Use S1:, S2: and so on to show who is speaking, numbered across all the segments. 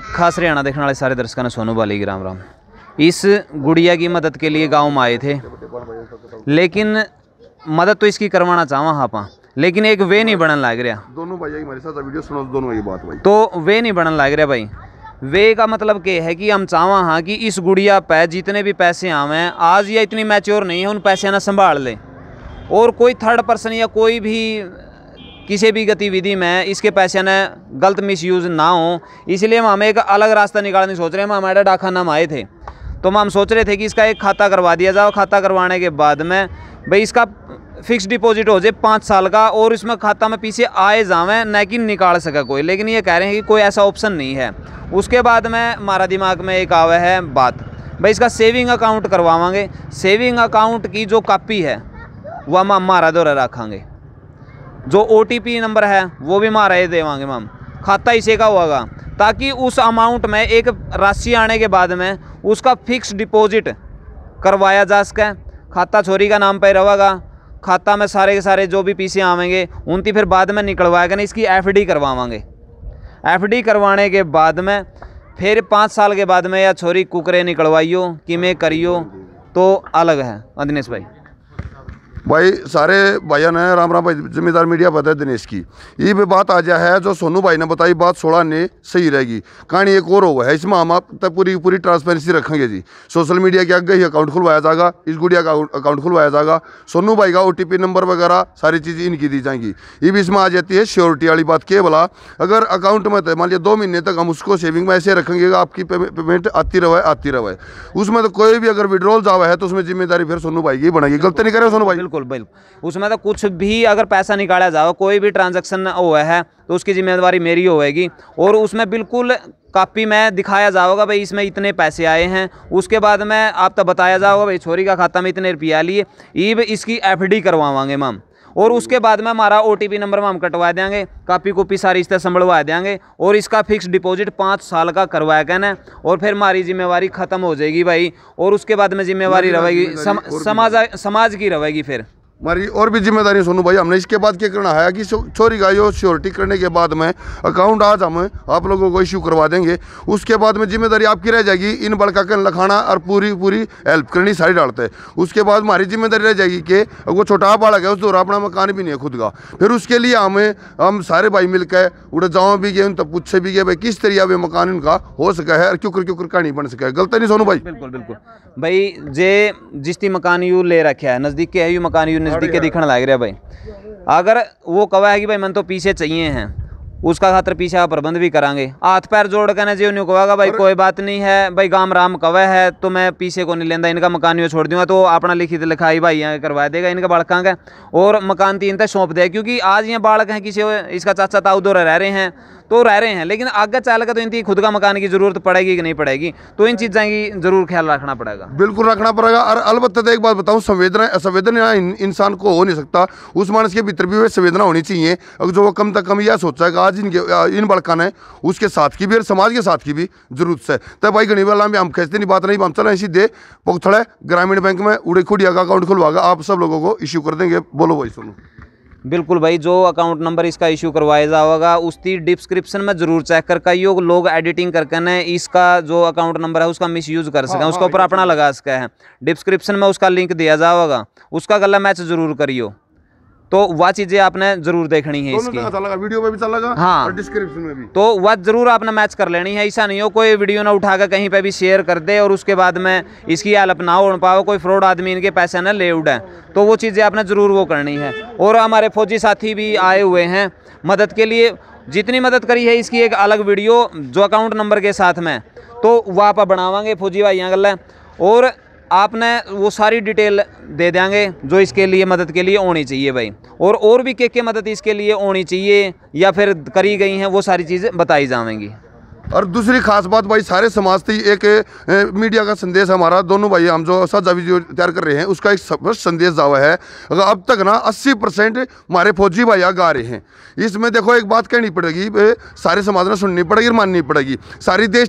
S1: खास हरियाणा देखने वाले सारे दर्शकों ने सोनू बाली की राम राम इस गुड़िया की मदद के लिए गांव में आए थे लेकिन मदद तो इसकी करवाना चाहवा आप लेकिन एक वे नहीं बनन लग रहा दोनों भाई हमारे साथ वीडियो सुनो दोनों की बात भाई तो वे नहीं बनन लग रहा भाई वे का मतलब के है कि हम चाहवा हाँ कि इस गुड़िया पे जितने भी पैसे आवे आज या इतनी मैच्योर नहीं है उन पैसे ना संभाल ले और कोई थर्ड पर्सन या कोई भी किसी भी गतिविधि में इसके पैसे ने गलत मिसयूज ना हो इसलिए हम हमें एक अलग रास्ता निकालने सोच रहे हैं हम हमारे डाखाना नाम आए थे तो हम सोच रहे थे कि इसका एक खाता करवा दिया जाए खाता करवाने के बाद में भाई इसका फिक्स डिपॉजिट हो जाए पाँच साल का और इसमें खाता में पीछे आए जावें न कि निकाल सके कोई लेकिन ये कह रहे हैं कि कोई ऐसा ऑप्शन नहीं है उसके बाद में हमारा दिमाग में एक आवे है बात भाई इसका सेविंग अकाउंट करवावांगे सेविंग अकाउंट की जो कापी है वह हम हमारा द्वारा रखेंगे जो ओ नंबर है वो भी हमारा ये देवांगे मैम खाता इसी का होगा ताकि उस अमाउंट में एक राशि आने के बाद में उसका फिक्स डिपॉजिट करवाया जा सके खाता छोरी का नाम पर रहेगा खाता में सारे के सारे जो भी पीसे आवेंगे उनती फिर बाद में निकलवाएगा ना इसकी एफ डी करवावांगे एफ डी करवाने के बाद में फिर पाँच साल के बाद में या छोरी कुकरे निकलवाइयो किमें करियो तो अलग है अदनेश भाई
S2: भाई सारे भाइयों ने राम राम भाई जिम्मेदार मीडिया बताया दिनेश की ये भी बात आ जा है जो सोनू भाई ने बताई बात सोलह ने सही रहेगी कहानी एक और हुआ है इसमें हम आप तक पूरी पूरी ट्रांसपेरेंसी रखेंगे जी सोशल मीडिया के आगे ही अकाउंट खुलवाया जाएगा इस गुड़िया का अकाउंट खुलवाया जाएगा सोनू भाई का ओ नंबर वगैरह सारी चीज़ें इनकी दी जाएंगी ये भी इसमें आ जाती है श्योरिटी वाली बात के बोला हाँ, अगर अकाउंट में तो मान लिया दो महीने तक हम उसको सेविंग में ऐसे रखेंगे आपकी पेमेंट आती रहे आती रहे उसमें तो कोई भी अगर विड्रॉल जावा है तो उसमें
S1: जिम्मेदारी फिर सोनू भाई की बनेगी गलत नहीं करे सोनू भाई बिल्कुल बिल्कुल उसमें तो कुछ भी अगर पैसा निकाला जाओ कोई भी ट्रांजेक्शन हुआ है तो उसकी जिम्मेदारी मेरी होएगी और उसमें बिल्कुल कापी में दिखाया जाओगा भाई इसमें इतने पैसे आए हैं उसके बाद में आप तो बताया जाओगा भाई छोरी का खाता में इतने रुपया लिए ईब इसकी एफ डी करवावांगे मैम और उसके बाद में हमारा ओ नंबर हम कटवा देंगे कापी कॉपी सारी इस संभलवा देंगे और इसका फिक्स डिपोजिट पाँच साल का करवाया कहना और फिर हमारी जिम्मेवारी ख़त्म हो जाएगी भाई और उसके बाद में जिम्मेवारी रहेगी समाज समाज की रहेगी फिर
S2: हमारी और भी जिम्मेदारी सोनू भाई हमने इसके बाद क्या करना है कि छोरी का यो श्योरिटी करने के बाद में अकाउंट आज हम आप लोगों को इश्यू करवा देंगे उसके बाद में जिम्मेदारी आपकी रह जाएगी इन कन लखाना और पूरी पूरी हेल्प करनी सारी डालते उसके बाद हमारी जिम्मेदारी रह जाएगी कि वो छोटा बाड़क है उस दौरान अपना मकान भी नहीं है खुद का फिर उसके लिए हमें हम सारे भाई मिलकर उड़े जाओ भी गए उन तब पूछे भी गए भाई किस तरह वे मकान इनका
S1: हो सका है और क्यों क्यों नहीं बन सका है गलत नहीं सोनू भाई बिल्कुल बिल्कुल भाई जे जिस मकान यू ले रखे है नज़दीक के है यू मकान यू नज़दीक के दिखण लग रहा भाई अगर वो कवा है कि भाई मन तो पीछे चाहिए हैं उसका खातर पीछे आप प्रबंध भी करांगे हाथ पैर जोड़ कहना जी उन्हें कहेगा भाई कोई बात नहीं है भाई गाम राम कवे है तो मैं पीछे को नहीं लेंदा इनका मकान यो छोड़ दूंगा तो अपना लिखित लिखाई भाई यहाँ करवा देगा इनका बालका का और मकान तीन तक सौंप दे क्योंकि आज यहाँ बालक हैं किसी इसका चाचा ताऊ ताउदोर रह रहे हैं तो रह रहे हैं लेकिन आगे चाल का तो इनकी खुद का मकान की जरूरत पड़ेगी कि नहीं पड़ेगी तो इन चीज़ें की जरूर ख्याल रखना पड़ेगा बिल्कुल रखना पड़ेगा और अलबत्त
S2: तो एक बात बताऊँ संवेदना संवेदना इंसान को हो नहीं सकता उस मानस के भीतर भी वह संवेदना होनी चाहिए जो वो कम तक कम यह सोचा है आज इनके इन बड़का ने उसके साथ की भी और समाज के साथ की भी जरूरत है तब तो भाई गणी वाला हम खेचते नहीं बात नहीं हम चले सीधे पोखथड़ा ग्रामीण बैंक में उड़े खुड़िया का अकाउंट खुलवागा आप सब लोगों को इश्यू कर देंगे बोलो भाई सुनो
S1: बिल्कुल भाई जो अकाउंट नंबर इसका इशू करवाया जाएगा उसकी डिस्क्रिप्शन में जरूर चेक कर यो लोग एडिटिंग करके ना इसका जो अकाउंट नंबर है उसका मिस यूज कर सकें हाँ, उसके हाँ, ऊपर तो अपना लगा सके हैं डिस्क्रिप्शन में उसका लिंक दिया जाएगा उसका गला मैच जरूर करियो तो वह चीजें आपने जरूर देखनी है तो इसकी
S2: वीडियो में भी अच्छा हाँ डिस्क्रिप्शन में भी
S1: तो वह जरूर आपने मैच कर लेनी है ऐसा नहीं हो कोई वीडियो ना उठाकर कहीं पे भी शेयर कर दे और उसके बाद में इसकी हालत ना हो पाओ कोई फ्रॉड आदमी इनके पैसे ना ले उड़े तो वो चीज़ें आपने ज़रूर वो करनी है और हमारे फौजी साथी भी आए हुए हैं मदद के लिए जितनी मदद करी है इसकी एक अलग वीडियो जो अकाउंट नंबर के साथ में तो वह आप बनावागे फौजी भाई यहाँ गल और आपने वो सारी डिटेल दे देंगे जो इसके लिए मदद के लिए होनी चाहिए भाई और और भी के के मदद इसके लिए होनी चाहिए या फिर करी गई हैं वो सारी चीज़ें बताई जाएंगी और दूसरी
S2: खास बात भाई सारे समाज से एक मीडिया का संदेश हमारा दोनों भाई हम जो साझा वीडियो तैयार कर रहे हैं उसका एक संदेश जावा है अब तक ना 80 परसेंट हमारे फौजी भाइया गा रहे हैं इसमें देखो एक बात कहनी पड़ेगी सारे समाज ने सुननी पड़ेगी और माननी पड़ेगी सारी देश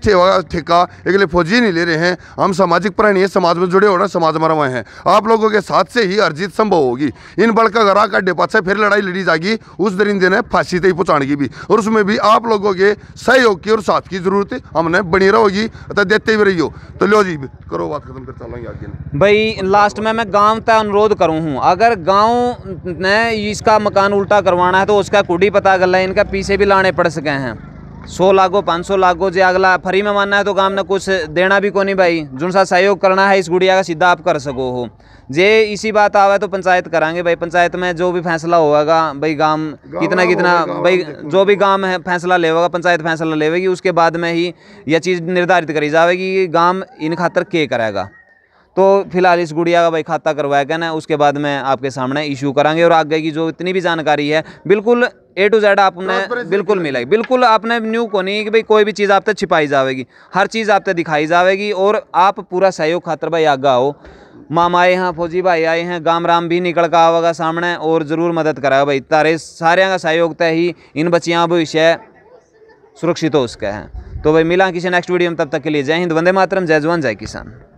S2: ठेका एक लिए फौजी नहीं ले रहे हैं हम सामाजिक प्राणी हैं समाज में जुड़े हो हैं समाज हमारा वहाँ है आप लोगों के साथ से ही अर्जित संभव होगी इन बड़का घर अड्डे का डेपा से फिर लड़ाई लड़ी जाएगी उस दरिंदे ने फांसी तक पहुँचाएगी भी और उसमें भी आप लोगों के सहयोग की और साथ की ज़रूरत है
S1: हमने बनी रहोगी तो देते भी रहियो तो लो जी
S2: करो बात खत्म कर चलो आगे
S1: भाई लास्ट में मैं गांव तक अनुरोध करूँ हूँ अगर गांव ने इसका मकान उल्टा करवाना है तो उसका कुडी पता गल है इनका पीछे भी लाने पड़ सके हैं सौ लागो पाँच सौ लागो जे अगला फ्री में मानना है तो काम ने कुछ देना भी को नहीं भाई जो सा सहयोग करना है इस गुड़िया का सीधा आप कर सको हो जे इसी बात आवे तो पंचायत करांगे भाई पंचायत में जो भी फैसला होगा भाई गांव कितना कितना भाई जो भी गांव है फैसला लेगा पंचायत फैसला लेवेगी उसके बाद में ही यह चीज़ निर्धारित करी जाएगी कि गाँव इन खातर के करेगा तो फिलहाल इस गुड़िया का भाई खाता करवाया गया ना उसके बाद में आपके सामने इशू कराएंगे और आगे की जो इतनी भी जानकारी है बिल्कुल ए टू जेड आपने बिल्कुल मिलाई बिल्कुल आपने न्यू को नहीं कि भाई कोई भी चीज़ आप तक छिपाई जाएगी हर चीज़ आप तक दिखाई जाएगी और आप पूरा सहयोग खातर भाई आगे हो माम आए हैं फौजी भाई आए हैं गाम राम भी निकल का आवेगा सामने और ज़रूर मदद कराएगा भाई तारे सारे का सहयोग तय ही इन बच्चियाँ भविष्य सुरक्षित हो उसका है तो भाई मिला किसी नेक्स्ट वीडियो में तब तक के लिए जय हिंद वंदे मातरम जय जवान जय किसान